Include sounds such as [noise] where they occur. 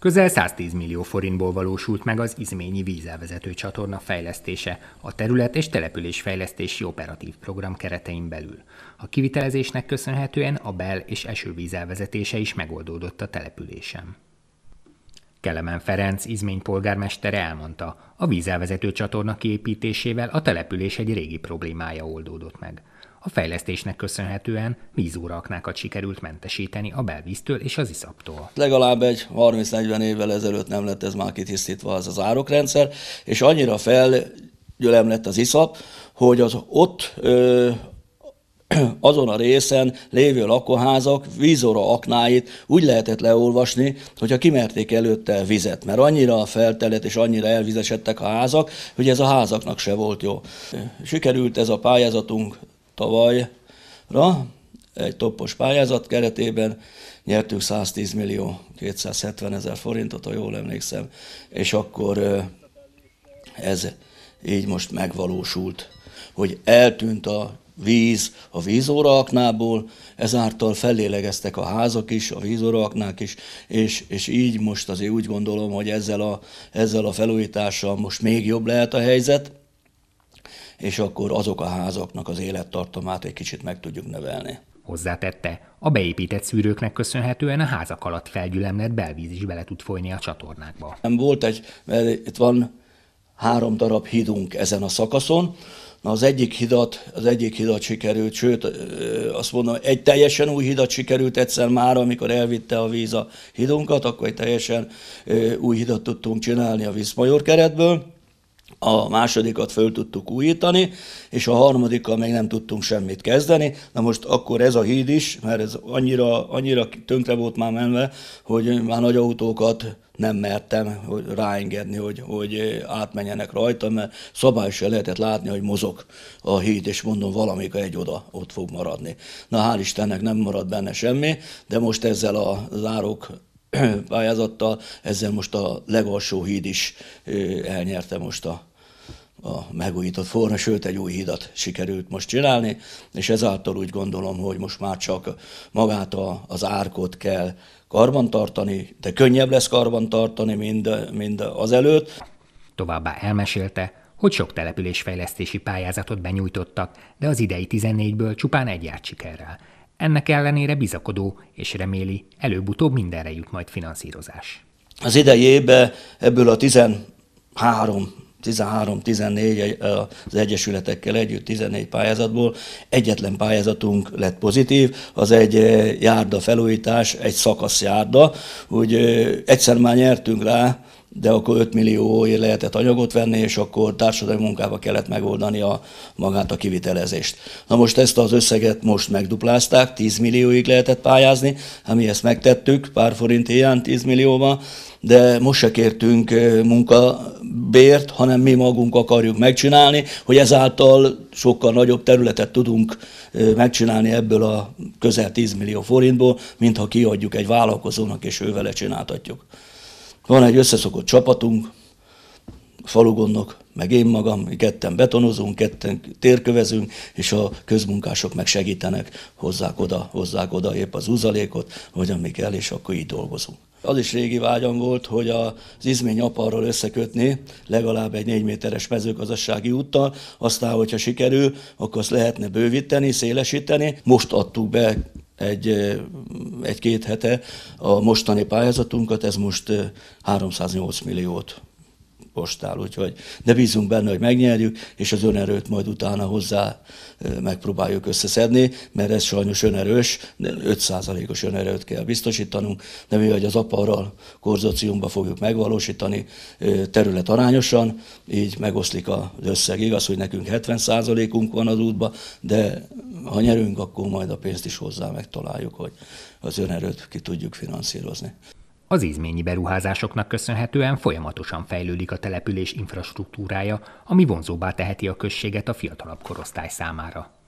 Közel 110 millió forintból valósult meg az izményi vízelvezető csatorna fejlesztése a terület és településfejlesztési operatív program keretein belül. A kivitelezésnek köszönhetően a bel- és esővízelvezetése is megoldódott a településen. Kelemen Ferenc, Izmény polgármestere elmondta, a vízelvezető csatorna kiépítésével a település egy régi problémája oldódott meg – a fejlesztésnek köszönhetően vízúraknákat sikerült mentesíteni a belvíztől és az iszaptól. Legalább egy 30-40 évvel ezelőtt nem lett ez már kitisztítva az az árokrendszer, és annyira felgyölem lett az iszap, hogy az ott ö, [clears throat] azon a részen lévő lakóházak vízora aknáit úgy lehetett leolvasni, hogyha kimerték előtte vizet, mert annyira feltelet és annyira elvizesedtek a házak, hogy ez a házaknak se volt jó. Sikerült ez a pályázatunk tavalyra, egy toppos pályázat keretében nyertünk 110 millió 270 ezer forintot, ha jól emlékszem, és akkor ez így most megvalósult, hogy eltűnt a víz a vízóraaknából, ezáltal fellélegeztek a házak is, a vízóraaknák is, és, és így most azért úgy gondolom, hogy ezzel a, ezzel a felújítással most még jobb lehet a helyzet, és akkor azok a házaknak az élettartamát egy kicsit meg tudjuk növelni. Hozzátette, a beépített szűrőknek köszönhetően a házak alatt felgyülemlett belvíz is bele tud folyni a csatornákba. Nem Volt egy, mert itt van három darab hidunk ezen a szakaszon, Na az egyik hidat, az egyik hidat sikerült, sőt azt mondom, egy teljesen új hidat sikerült egyszer már, amikor elvitte a víz a hidunkat, akkor egy teljesen új hidat tudtunk csinálni a vízmajor keretből a másodikat föl tudtuk újítani, és a harmadikkal még nem tudtunk semmit kezdeni. Na most akkor ez a híd is, mert ez annyira, annyira tönkre volt már menve, hogy már nagy autókat nem mertem hogy ráengedni, hogy, hogy átmenjenek rajta, mert szabályosan lehetett látni, hogy mozog a híd, és mondom, valamik egy oda ott fog maradni. Na hál' Istennek nem marad benne semmi, de most ezzel a zárok [clears throat] pályázattal, ezzel most a legalsó híd is elnyerte most a, a megújított forma, sőt egy új hídat sikerült most csinálni, és ezáltal úgy gondolom, hogy most már csak magát a, az árkot kell karbantartani, de könnyebb lesz karbantartani, mint, mint az előtt. Továbbá elmesélte, hogy sok településfejlesztési pályázatot benyújtottak, de az idei 14-ből csupán egy járt sikerrel – ennek ellenére bizakodó, és reméli, előbb-utóbb mindenre jut majd finanszírozás. Az idejébe ebből a 13 13-14 az egyesületekkel együtt 14 pályázatból. Egyetlen pályázatunk lett pozitív, az egy járda felújítás, egy szakasz járda, hogy egyszer már nyertünk rá, de akkor 5 millióért lehetett anyagot venni, és akkor társadalmi munkába kellett megoldani a, magát a kivitelezést. Na most ezt az összeget most megduplázták, 10 millióig lehetett pályázni, hát mi ezt megtettük, pár forint ilyen 10 millióba, de most se kértünk munkabért, hanem mi magunk akarjuk megcsinálni, hogy ezáltal sokkal nagyobb területet tudunk megcsinálni ebből a közel 10 millió forintból, mintha kiadjuk egy vállalkozónak, és ő vele csináltatjuk. Van egy összeszokott csapatunk, falugondok, meg én magam, mi ketten betonozunk, ketten térkövezünk, és a közmunkások meg segítenek, hozzák oda, hozzák oda épp az uzalékot, hogy amik el, és akkor így dolgozunk. Az is régi vágyam volt, hogy az izmény aparral összekötni legalább egy négy méteres mezőgazdasági úttal, aztán, hogyha sikerül, akkor azt lehetne bővíteni, szélesíteni. Most adtuk be egy, egy-két hete a mostani pályázatunkat, ez most 308 milliót postál, úgyhogy ne bízunk benne, hogy megnyerjük, és az önerőt majd utána hozzá megpróbáljuk összeszedni, mert ez sajnos önerős, 5%-os önerőt kell biztosítanunk, de mi, hogy az aparral korzóciumba fogjuk megvalósítani terület arányosan, így megoszlik az összeg. Igaz, hogy nekünk 70%-unk van az útba, de ha nyerünk, akkor majd a pénzt is hozzá megtaláljuk, hogy az önerőt ki tudjuk finanszírozni. Az ízményi beruházásoknak köszönhetően folyamatosan fejlődik a település infrastruktúrája, ami vonzóbbá teheti a községet a fiatalabb korosztály számára.